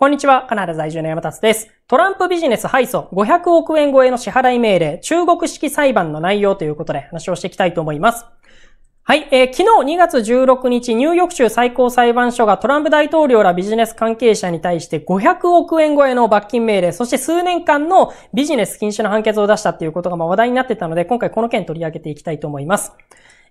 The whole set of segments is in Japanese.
こんにちは、カナダ在住の山達です。トランプビジネス敗訴500億円超えの支払い命令、中国式裁判の内容ということで話をしていきたいと思います。はい、えー、昨日2月16日、ニューヨーク州最高裁判所がトランプ大統領らビジネス関係者に対して500億円超えの罰金命令、そして数年間のビジネス禁止の判決を出したということが話題になってたので、今回この件取り上げていきたいと思います。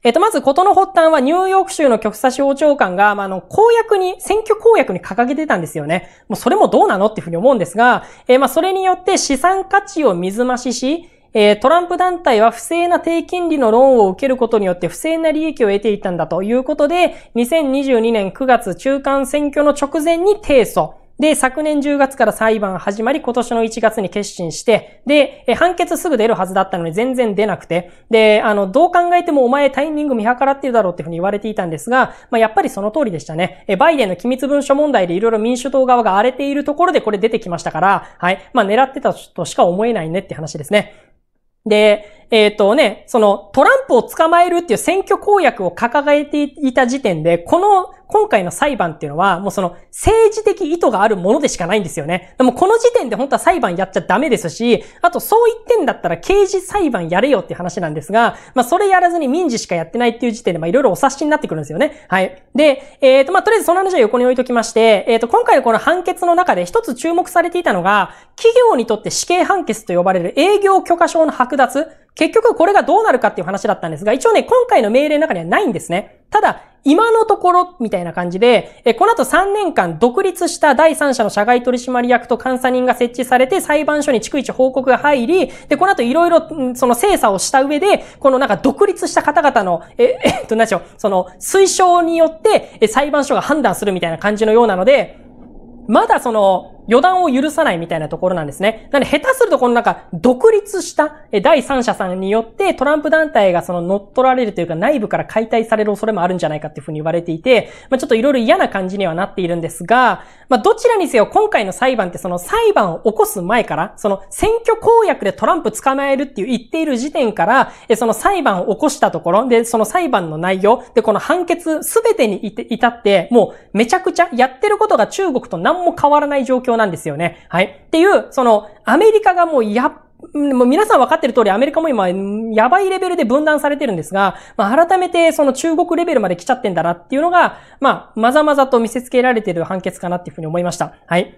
えっと、まず、ことの発端はニューヨーク州の局左司法長官が、まあ、の、公約に、選挙公約に掲げてたんですよね。もうそれもどうなのっていうふうに思うんですが、えー、まそれによって資産価値を水増しし、えー、トランプ団体は不正な低金利のローンを受けることによって不正な利益を得ていたんだということで、2022年9月中間選挙の直前に提訴。で、昨年10月から裁判始まり、今年の1月に決心して、で、判決すぐ出るはずだったのに全然出なくて、で、あの、どう考えてもお前タイミング見計らってるだろうっていうふうに言われていたんですが、まあ、やっぱりその通りでしたね。え、バイデンの機密文書問題でいろいろ民主党側が荒れているところでこれ出てきましたから、はい。まあ、狙ってたとしか思えないねって話ですね。で、えっ、ー、とね、そのトランプを捕まえるっていう選挙公約を掲げていた時点で、この今回の裁判っていうのは、もうその政治的意図があるものでしかないんですよね。でもこの時点で本当は裁判やっちゃダメですし、あとそう言ってんだったら刑事裁判やれよっていう話なんですが、まあそれやらずに民事しかやってないっていう時点で、まあいろいろお察しになってくるんですよね。はい。で、えっ、ー、とまあとりあえずその話は横に置いときまして、えっ、ー、と今回のこの判決の中で一つ注目されていたのが、企業にとって死刑判決と呼ばれる営業許可証の剥奪。結局これがどうなるかっていう話だったんですが、一応ね、今回の命令の中にはないんですね。ただ、今のところ、みたいな感じで、え、この後3年間独立した第三者の社外取締役と監査人が設置されて、裁判所に逐一報告が入り、で、この後いろいろ、その精査をした上で、このなんか独立した方々の、え、えっと、何でしょう、その、推奨によって、え、裁判所が判断するみたいな感じのようなので、まだその、予断を許さないみたいなところなんですね。なので、下手するとこのなんか、独立した第三者さんによって、トランプ団体がその乗っ取られるというか、内部から解体される恐れもあるんじゃないかっていうふうに言われていて、まあ、ちょっといろいろ嫌な感じにはなっているんですが、まあ、どちらにせよ、今回の裁判ってその裁判を起こす前から、その選挙公約でトランプ捕まえるっていう言っている時点から、その裁判を起こしたところ、で、その裁判の内容、で、この判決すべてに至って、もうめちゃくちゃやってることが中国と何も変わらない状況なんですよね。はい。っていう、その、アメリカがもうやっもう皆さん分かってる通り、アメリカも今、やばいレベルで分断されてるんですが、まあ、改めてその中国レベルまで来ちゃってんだなっていうのが、まあ、まざまざと見せつけられてる判決かなっていうふうに思いました。はい。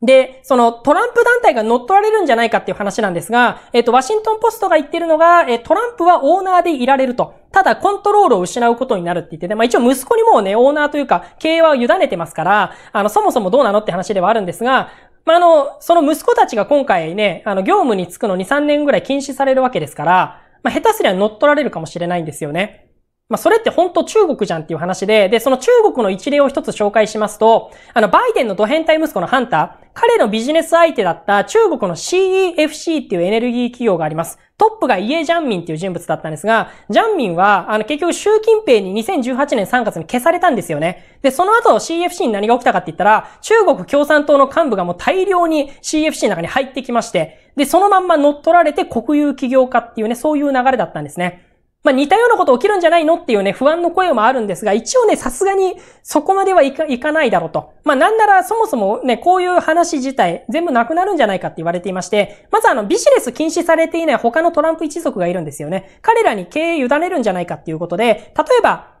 で、そのトランプ団体が乗っ取られるんじゃないかっていう話なんですが、えっ、と、ワシントンポストが言ってるのが、えトランプはオーナーでいられると。ただ、コントロールを失うことになるって言ってて、まあ一応息子にもうね、オーナーというか、経営は委ねてますから、あの、そもそもどうなのって話ではあるんですが、まあ、あの、その息子たちが今回ね、あの、業務に就くの2、3年ぐらい禁止されるわけですから、まあ、下手すりゃ乗っ取られるかもしれないんですよね。まあ、それって本当中国じゃんっていう話で、で、その中国の一例を一つ紹介しますと、あの、バイデンのド変態息子のハンター、彼のビジネス相手だった中国の CEFC っていうエネルギー企業があります。トップがイエ・ジャンミンっていう人物だったんですが、ジャンミンは、あの、結局習近平に2018年3月に消されたんですよね。で、その後 CFC に何が起きたかって言ったら、中国共産党の幹部がもう大量に CFC の中に入ってきまして、で、そのまんま乗っ取られて国有企業化っていうね、そういう流れだったんですね。まあ、似たようなこと起きるんじゃないのっていうね、不安の声もあるんですが、一応ね、さすがにそこまではいかないだろうと。まあ、なんならそもそもね、こういう話自体全部なくなるんじゃないかって言われていまして、まずあの、ビジネス禁止されていない他のトランプ一族がいるんですよね。彼らに経営委ねるんじゃないかっていうことで、例えば、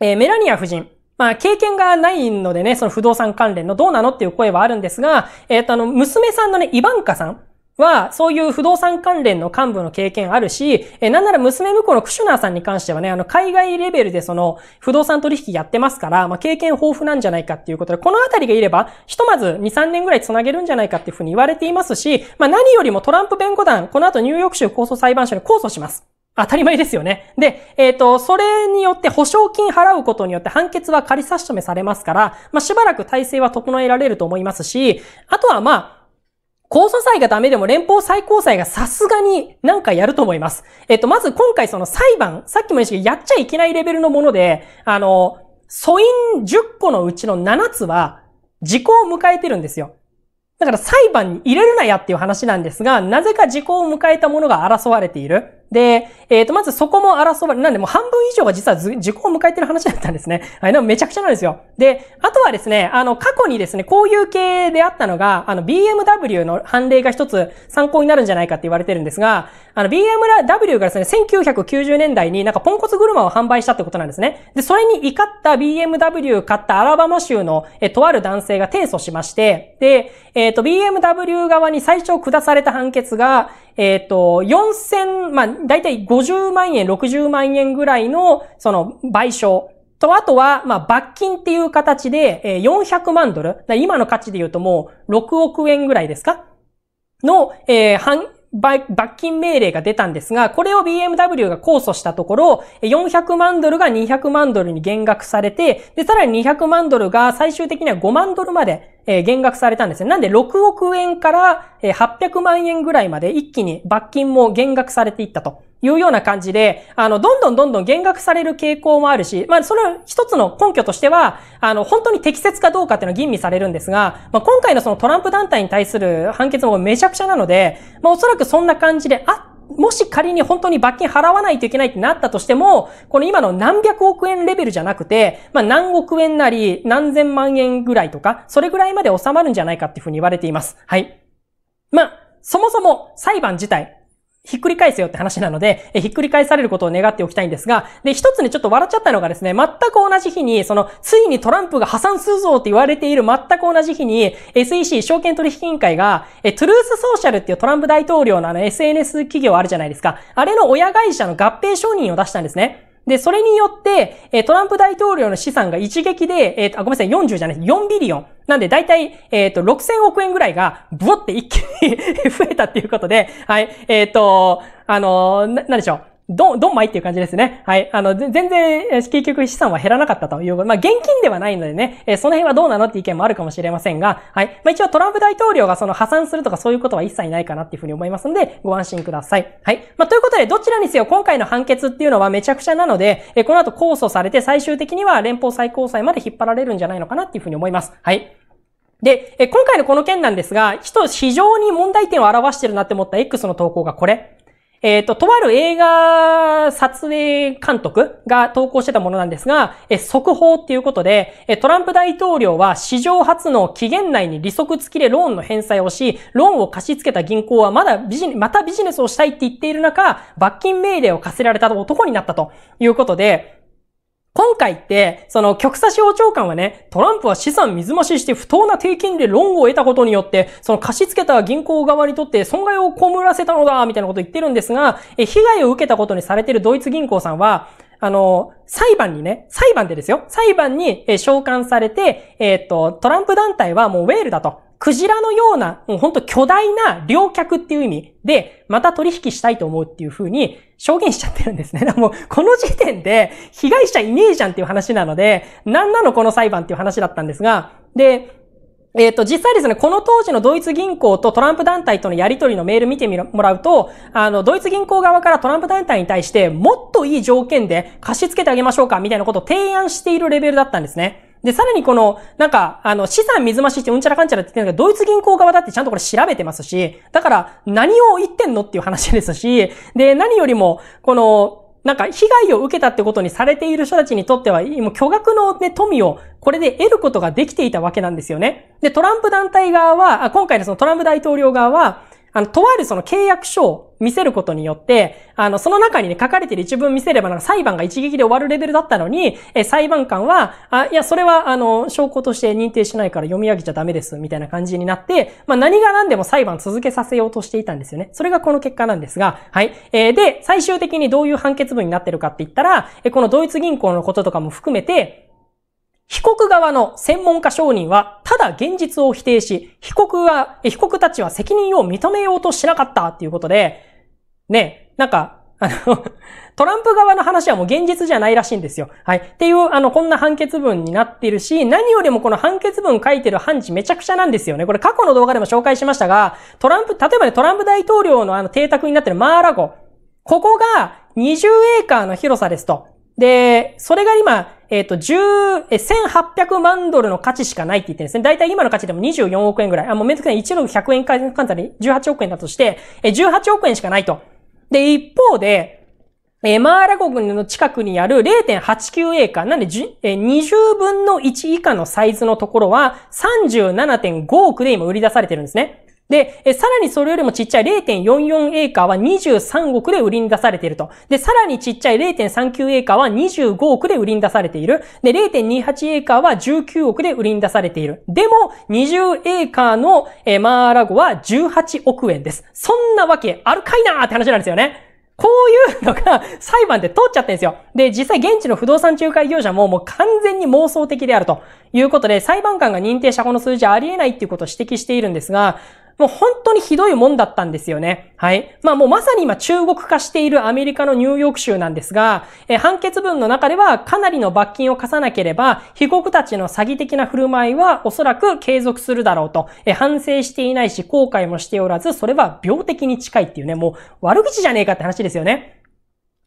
えー、メラニア夫人。まあ、経験がないのでね、その不動産関連のどうなのっていう声はあるんですが、えっ、ー、と、あの、娘さんのね、イバンカさん。は、そういう不動産関連の幹部の経験あるし、えなんなら娘向こうのクシュナーさんに関してはね、あの、海外レベルでその、不動産取引やってますから、まあ、経験豊富なんじゃないかっていうことで、このあたりがいれば、ひとまず2、3年ぐらい繋げるんじゃないかっていうふうに言われていますし、まあ、何よりもトランプ弁護団、この後ニューヨーク州控訴裁判所に控訴します。当たり前ですよね。で、えっ、ー、と、それによって保証金払うことによって判決は仮差し止めされますから、まあ、しばらく体制は整えられると思いますし、あとはまあ、高訴裁がダメでも連邦最高裁がさすがになんかやると思います。えっと、まず今回その裁判、さっきも言いましたけど、やっちゃいけないレベルのもので、あの、素因10個のうちの7つは、時効を迎えてるんですよ。だから裁判に入れるなやっていう話なんですが、なぜか時効を迎えたものが争われている。で、えっ、ー、と、まずそこも争われ、なんでもう半分以上が実は時効を迎えてる話だったんですね。はい、でもめちゃくちゃなんですよ。で、あとはですね、あの、過去にですね、こういう系であったのが、あの、BMW の判例が一つ参考になるんじゃないかって言われてるんですが、あの、BMW がですね、1990年代になんかポンコツ車を販売したってことなんですね。で、それに怒った BMW 買ったアラバマ州の、えとある男性が提訴しまして、で、えっ、ー、と、BMW 側に最初下された判決が、えっ、ー、と、4000、まあ、だいたい50万円、60万円ぐらいの、その、賠償と、あとは、まあ、罰金っていう形で、400万ドル。今の価値で言うともう、6億円ぐらいですかの、えー、罰金命令が出たんですが、これを BMW が控訴したところ、400万ドルが200万ドルに減額されて、で、さらに200万ドルが最終的には5万ドルまでえ減額されたんですね。なんで6億円から800万円ぐらいまで一気に罰金も減額されていったというような感じで、あの、どんどんどんどん減額される傾向もあるし、まあ、その一つの根拠としては、あの、本当に適切かどうかっていうのは吟味されるんですが、まあ、今回のそのトランプ団体に対する判決もめちゃくちゃなので、まあ、おそらくそんな感じであっもし仮に本当に罰金払わないといけないってなったとしても、この今の何百億円レベルじゃなくて、まあ何億円なり何千万円ぐらいとか、それぐらいまで収まるんじゃないかっていうふうに言われています。はい。まあ、そもそも裁判自体、ひっくり返すよって話なので、えひっくり返されることを願っておきたいんですが、で、一つね、ちょっと笑っちゃったのがですね、全く同じ日に、その、ついにトランプが破産するぞって言われている全く同じ日に、SEC、証券取引委員会が、え、トゥルースソーシャルっていうトランプ大統領のあの SNS 企業あるじゃないですか。あれの親会社の合併承認を出したんですね。で、それによって、えトランプ大統領の資産が一撃で、えっ、ー、と、あ、ごめんなさい、40じゃない、4ビリオン。なんで、だいたい、えっ、ー、と、6000億円ぐらいが、ブワって一気に 増えたっていうことで、はい、えっ、ー、と、あのー、な、なんでしょう。ど、どんまいっていう感じですね。はい。あの、全然、結局資産は減らなかったということ。まあ、現金ではないのでね、えー、その辺はどうなのって意見もあるかもしれませんが、はい。まあ、一応トランプ大統領がその破産するとかそういうことは一切ないかなっていうふうに思いますので、ご安心ください。はい。まあ、ということで、どちらにせよ今回の判決っていうのはめちゃくちゃなので、えー、この後控訴されて最終的には連邦最高裁まで引っ張られるんじゃないのかなっていうふうに思います。はい。で、え今回のこの件なんですが、一つ非常に問題点を表してるなって思った X の投稿がこれ。えっ、ー、と、とある映画撮影監督が投稿してたものなんですが、え速報っていうことで、えトランプ大統領は史上初の期限内に利息付きでローンの返済をし、ローンを貸し付けた銀行はまだビジネまたビジネスをしたいって言っている中、罰金命令を課せられた男になったということで、今回って、その極左司法長官はね、トランプは資産水増しして不当な低金利ンを得たことによって、その貸し付けた銀行側にとって損害を被らせたのだ、みたいなこと言ってるんですが、え、被害を受けたことにされてるドイツ銀行さんは、あの、裁判にね、裁判でですよ、裁判に、え召喚されて、えっ、と、トランプ団体はもうウェールだと。クジラのような、もうほんと巨大な両客っていう意味で、また取引したいと思うっていう風に証言しちゃってるんですね。もう、この時点で被害者いねえじゃんっていう話なので、なんなのこの裁判っていう話だったんですが、で、えっ、ー、と、実際ですね、この当時のドイツ銀行とトランプ団体とのやり取りのメール見てもらうと、あの、ドイツ銀行側からトランプ団体に対して、もっといい条件で貸し付けてあげましょうか、みたいなことを提案しているレベルだったんですね。で、さらにこの、なんか、あの、資産水増ししてうんちゃらかんちゃらって言ってるんだけど、ドイツ銀行側だってちゃんとこれ調べてますし、だから、何を言ってんのっていう話ですし、で、何よりも、この、なんか被害を受けたってことにされている人たちにとっては、もう巨額の、ね、富をこれで得ることができていたわけなんですよね。で、トランプ団体側は、今回のそのトランプ大統領側は、あの、とあるその契約書を見せることによって、あの、その中にね、書かれている一文見せれば、なんか裁判が一撃で終わるレベルだったのに、え、裁判官は、あ、いや、それは、あの、証拠として認定しないから読み上げちゃダメです、みたいな感じになって、まあ、何が何でも裁判続けさせようとしていたんですよね。それがこの結果なんですが、はい。えー、で、最終的にどういう判決文になってるかって言ったら、え、このドイツ銀行のこととかも含めて、被告側の専門家証人は、ただ現実を否定し、被告は、被告たちは責任を認めようとしなかったっていうことで、ね、なんか、あの、トランプ側の話はもう現実じゃないらしいんですよ。はい。っていう、あの、こんな判決文になってるし、何よりもこの判決文書いてる判事めちゃくちゃなんですよね。これ過去の動画でも紹介しましたが、トランプ、例えばね、トランプ大統領のあの、邸宅になってるマーラゴ。ここが20エーカーの広さですと。で、それが今、えっ、ー、と、十、え、千八百万ドルの価値しかないって言ってるんですね。大体今の価値でも24億円ぐらい。あ、もうめんどくさい。一ドル100円換算で18億円だとして、え、18億円しかないと。で、一方で、えマーラ国の近くにある0.89エーカー、なんで、え20分の1以下のサイズのところは37.5億で今売り出されてるんですね。で、さらにそれよりもちっちゃい0.44エーカーは23億で売りに出されていると。で、さらにちっちゃい0.39エーカーは25億で売りに出されている。で、0.28エーカーは19億で売りに出されている。でも、20エーカーの、マーラゴは18億円です。そんなわけあるかいなーって話なんですよね。こういうのが裁判で通っちゃってんですよ。で、実際現地の不動産仲介業者ももう完全に妄想的であるということで、裁判官が認定したこの数字ありえないっていうことを指摘しているんですが、もう本当にひどいもんだったんですよね。はい。まあもうまさに今中国化しているアメリカのニューヨーク州なんですが、え判決文の中ではかなりの罰金を課さなければ、被告たちの詐欺的な振る舞いはおそらく継続するだろうと、え反省していないし後悔もしておらず、それは病的に近いっていうね、もう悪口じゃねえかって話ですよね。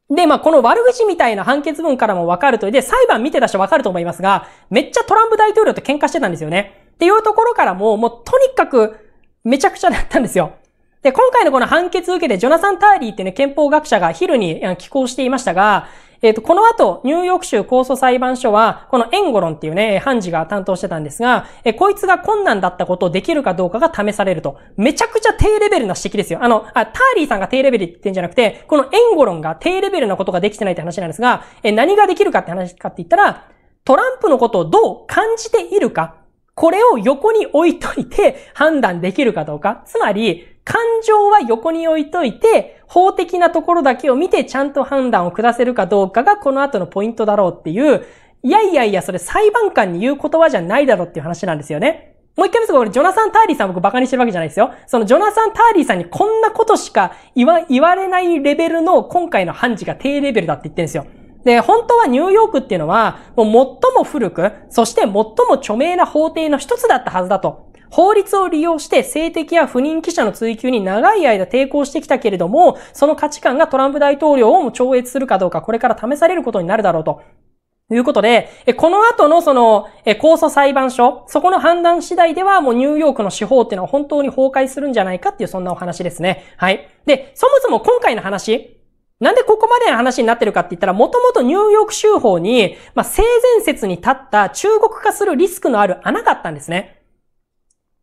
で、まあ、この悪口みたいな判決文からもわかると、で、裁判見てた人わかると思いますが、めっちゃトランプ大統領と喧嘩してたんですよね。っていうところからも、もうとにかくめちゃくちゃだったんですよ。で、今回のこの判決受けて、ジョナサン・ターリーってね、憲法学者がヒルに寄稿していましたが、えっ、ー、と、この後、ニューヨーク州控訴裁判所は、このエンゴロンっていうね、判事が担当してたんですが、えー、こいつが困難だったことをできるかどうかが試されると。めちゃくちゃ低レベルな指摘ですよ。あの、あターリーさんが低レベルって言ってんじゃなくて、このエンゴロンが低レベルなことができてないって話なんですが、えー、何ができるかって話かって言ったら、トランプのことをどう感じているか、これを横に置いといて判断できるかどうか。つまり、感情は横に置いといて、法的なところだけを見てちゃんと判断を下せるかどうかがこの後のポイントだろうっていう、いやいやいや、それ裁判官に言う言葉じゃないだろうっていう話なんですよね。もう一回見せこれ、ジョナサン・ターリーさん僕バカにしてるわけじゃないですよ。そのジョナサン・ターリーさんにこんなことしか言われないレベルの今回の判事が低レベルだって言ってるんですよ。で、本当はニューヨークっていうのは、もう最も古く、そして最も著名な法廷の一つだったはずだと。法律を利用して性的や不妊記者の追求に長い間抵抗してきたけれども、その価値観がトランプ大統領をも超越するかどうか、これから試されることになるだろうと。ということで、この後のその、控訴裁判所、そこの判断次第ではもうニューヨークの司法っていうのは本当に崩壊するんじゃないかっていうそんなお話ですね。はい。で、そもそも今回の話、なんでここまでの話になってるかって言ったら、もともとニューヨーク州法に、まあ、性善説に立った中国化するリスクのある穴があったんですね。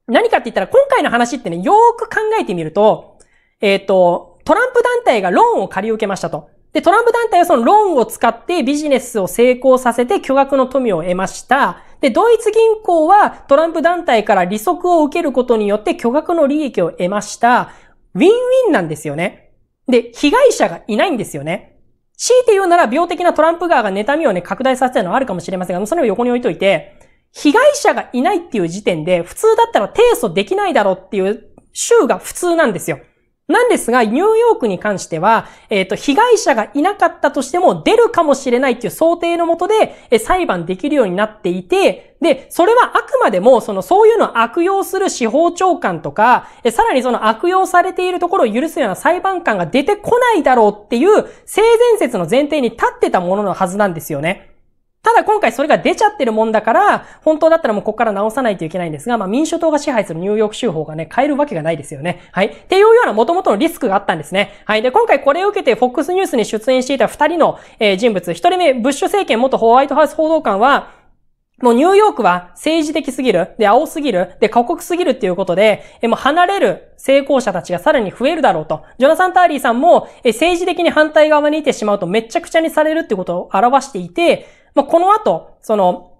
何かって言ったら、今回の話ってね、よーく考えてみると、えっ、ー、と、トランプ団体がローンを借り受けましたと。で、トランプ団体はそのローンを使ってビジネスを成功させて巨額の富を得ました。で、ドイツ銀行はトランプ団体から利息を受けることによって巨額の利益を得ました。ウィンウィンなんですよね。で、被害者がいないんですよね。強いて言うなら病的なトランプ側が妬みをね、拡大させたのはあるかもしれませんが、それを横に置いといて、被害者がいないっていう時点で、普通だったら提訴できないだろうっていう州が普通なんですよ。なんですが、ニューヨークに関しては、えっ、ー、と、被害者がいなかったとしても出るかもしれないっていう想定のもとで、え裁判できるようになっていて、で、それはあくまでも、その、そういうのを悪用する司法長官とか、えさらにその悪用されているところを許すような裁判官が出てこないだろうっていう性善説の前提に立ってたもののはずなんですよね。ただ今回それが出ちゃってるもんだから、本当だったらもうここから直さないといけないんですが、まあ民主党が支配するニューヨーク州法がね、変えるわけがないですよね。はい。っていうような元々のリスクがあったんですね。はい。で、今回これを受けて FOX ニュースに出演していた二人の、えー、人物、一人目、ブッシュ政権元ホワイトハウス報道官は、もうニューヨークは政治的すぎる、で、青すぎる、で、過酷すぎるっていうことで、え、もう離れる成功者たちがさらに増えるだろうと。ジョナサン・ターリーさんも、え、政治的に反対側にいてしまうとめちゃくちゃにされるってことを表していて、まあ、この後、その、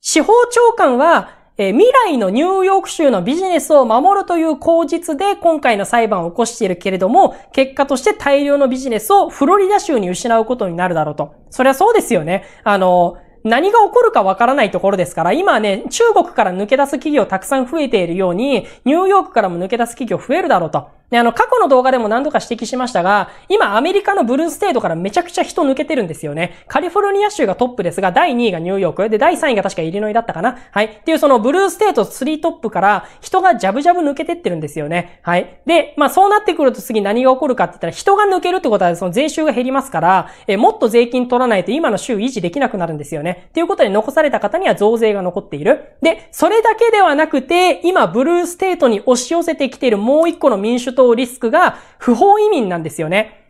司法長官は、えー、未来のニューヨーク州のビジネスを守るという口実で今回の裁判を起こしているけれども、結果として大量のビジネスをフロリダ州に失うことになるだろうと。そりゃそうですよね。あの、何が起こるかわからないところですから、今ね、中国から抜け出す企業たくさん増えているように、ニューヨークからも抜け出す企業増えるだろうと。で、あの、過去の動画でも何度か指摘しましたが、今アメリカのブルーステートからめちゃくちゃ人抜けてるんですよね。カリフォルニア州がトップですが、第2位がニューヨーク、で、第3位が確かイリノイだったかな。はい。っていうそのブルーステート3トップから人がジャブジャブ抜けてってるんですよね。はい。で、まあそうなってくると次何が起こるかって言ったら人が抜けるってことはその税収が減りますから、えもっと税金取らないと今の州維持できなくなるんですよね。っていうことで残された方には増税が残っている。で、それだけではなくて、今ブルーステートに押し寄せてきているもう一個の民主とリスクが不法移民なんですよね。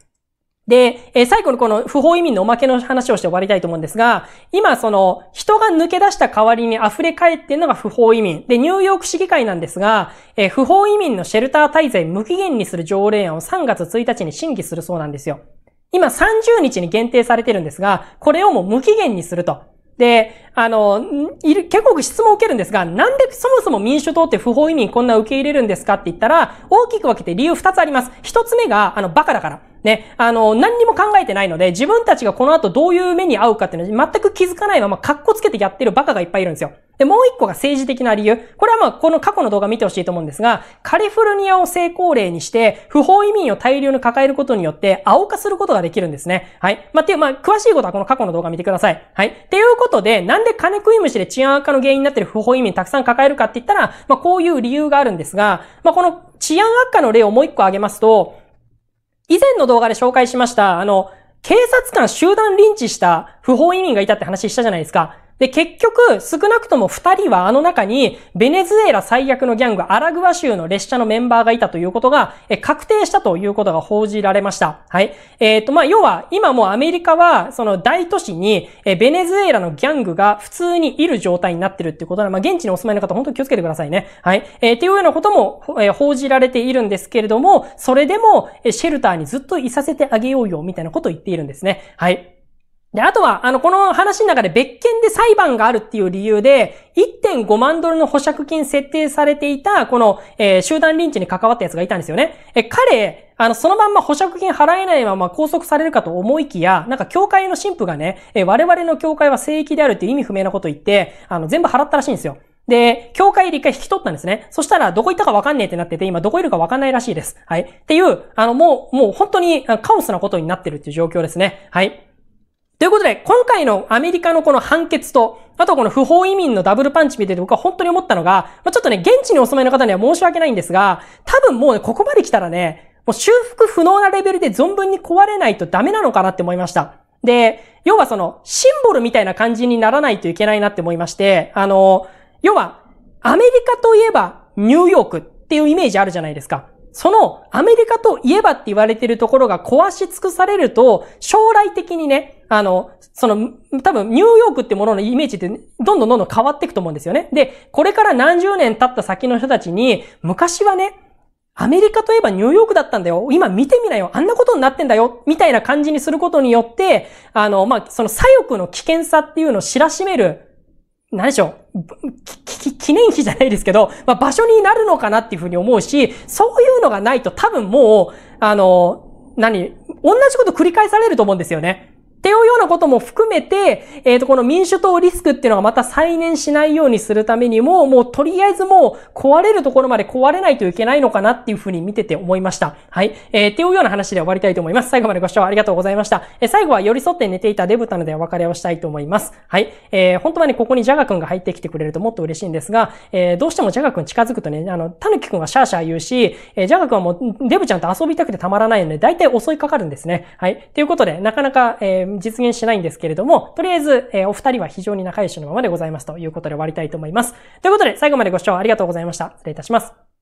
で、え最後のこの不法移民のおまけの話をして終わりたいと思うんですが、今その人が抜け出した代わりに溢れ返っているのが不法移民。で、ニューヨーク市議会なんですが、え不法移民のシェルター滞在無期限にする条例案を3月1日に審議するそうなんですよ。今30日に限定されてるんですが、これをもう無期限にすると。で、あの、いる、結構質問を受けるんですが、なんでそもそも民主党って不法移民こんな受け入れるんですかって言ったら、大きく分けて理由二つあります。一つ目が、あの、バカだから。ね、あの、何にも考えてないので、自分たちがこの後どういう目に遭うかっていうのは全く気づかないまま、っこつけてやってるバカがいっぱいいるんですよ。で、もう一個が政治的な理由。これはまあ、この過去の動画見てほしいと思うんですが、カリフォルニアを成功例にして、不法移民を大量に抱えることによって、青化することができるんですね。はい。まあ、っていう、まあ、詳しいことはこの過去の動画見てください。はい。っていうことで、なんで金食い虫で治安悪化の原因になってる不法移民たくさん抱えるかって言ったら、まあ、こういう理由があるんですが、まあ、この治安悪化の例をもう一個挙げますと、以前の動画で紹介しました、あの、警察官集団リンチした不法移民がいたって話したじゃないですか。で、結局、少なくとも二人はあの中に、ベネズエラ最悪のギャング、アラグア州の列車のメンバーがいたということが、確定したということが報じられました。はい。えっ、ー、と、まあ、要は、今もアメリカは、その大都市に、ベネズエラのギャングが普通にいる状態になってるっていうことなまあ、現地にお住まいの方、本当に気をつけてくださいね。はい。えー、っていうようなことも、報じられているんですけれども、それでも、シェルターにずっといさせてあげようよ、みたいなことを言っているんですね。はい。で、あとは、あの、この話の中で別件で裁判があるっていう理由で、1.5万ドルの保釈金設定されていた、この、えー、集団リンチに関わったやつがいたんですよね。え、彼、あの、そのまんま保釈金払えないまま拘束されるかと思いきや、なんか教会の神父がね、え、我々の教会は聖域であるっていう意味不明なこと言って、あの、全部払ったらしいんですよ。で、教会で一回引き取ったんですね。そしたら、どこ行ったかわかんねえってなってて、今どこいるかわかんないらしいです。はい。っていう、あの、もう、もう本当にカオスなことになってるっていう状況ですね。はい。ということで、今回のアメリカのこの判決と、あとこの不法移民のダブルパンチ見てて僕は本当に思ったのが、まあ、ちょっとね、現地にお住まいの方には申し訳ないんですが、多分もうね、ここまで来たらね、もう修復不能なレベルで存分に壊れないとダメなのかなって思いました。で、要はその、シンボルみたいな感じにならないといけないなって思いまして、あの、要は、アメリカといえばニューヨークっていうイメージあるじゃないですか。そのアメリカといえばって言われてるところが壊し尽くされると、将来的にね、あの、その、多分ニューヨークってもののイメージって、どんどんどんどん変わっていくと思うんですよね。で、これから何十年経った先の人たちに、昔はね、アメリカといえばニューヨークだったんだよ。今見てみなよ。あんなことになってんだよ。みたいな感じにすることによって、あの、まあ、その左翼の危険さっていうのを知らしめる何でしょう、記念碑じゃないですけど、まあ、場所になるのかなっていうふうに思うし、そういうのがないと多分もう、あの、何、同じこと繰り返されると思うんですよね。っていうようなことも含めて、えっ、ー、と、この民主党リスクっていうのがまた再燃しないようにするためにも、もうとりあえずもう壊れるところまで壊れないといけないのかなっていうふうに見てて思いました。はい。えー、っていうような話で終わりたいと思います。最後までご視聴ありがとうございました。えー、最後は寄り添って寝ていたデブタのでお別れをしたいと思います。はい。えー、本当はね、ここにジャガ君が入ってきてくれるともっと嬉しいんですが、えー、どうしてもジャガ君近づくとね、あの、タヌキ君がシャーシャー言うし、えー、ジャガ君はもうデブちゃんと遊びたくてたまらないので、だいたい襲いかかるんですね。はい。ということで、なかなか、えー実現しないんですけれども、とりあえず、えお二人は非常に仲良しのままでございますということで終わりたいと思います。ということで、最後までご視聴ありがとうございました。失礼いたします。